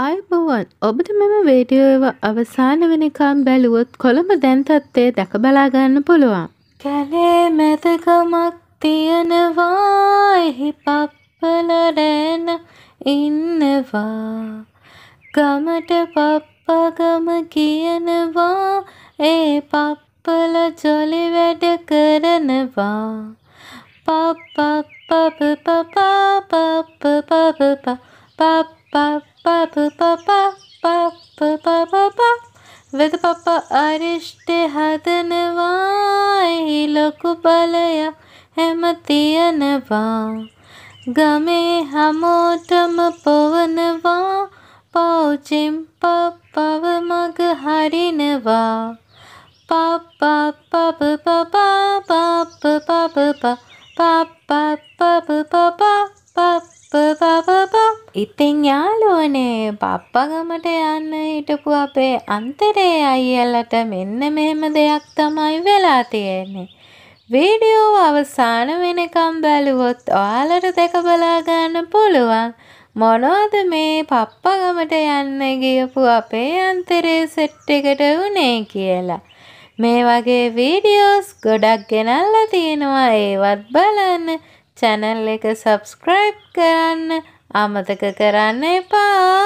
අයිබෝවන් ඔබට මෙම වේඩියෝව අවසාන වෙනකම් බැලුවොත් කොළඹ දැන්තත්වේ දැක බලාගන්න පුළුවන්. කැලේ මැතකමක් තියෙනවා එහි පප්පලරෑන ඉන්නවා. ගමට පප්පගම කියනවා ඒ පප්පල ජොලි වැඩ කරනවා. පප්පපපපපපපපපපපප वेद पप अरिष्टे हदनवाय लोकु बलय हेमतियनवा गमे हमोटम पवनवा पौचिं पव मग हरिनवा पप पप पप पप पप पप पप पप पप पप पप ඉතින් යාළුවනේ පප්පගමට යන්න හිටපු අපේ අන්තරේ අයියලට මෙන්න මෙහෙම දෙයක් තමයි වෙලා තියෙන්නේ. වීඩියෝව අවසාන වෙනකම් බැලුවොත් ඔයාලට දැක බලා ගන්න පුළුවන් මොනවද මේ පප්පගමට යන්න ගියපු අපේ අන්තරේ සෙට් එකට උනේ කියලා. මේ වගේ වීඩියෝස් ගොඩක් ගෙනල්ලා තියෙනවා ඒවත් බලන්න channel එක subscribe කරන්න අමතක කරන්න එපා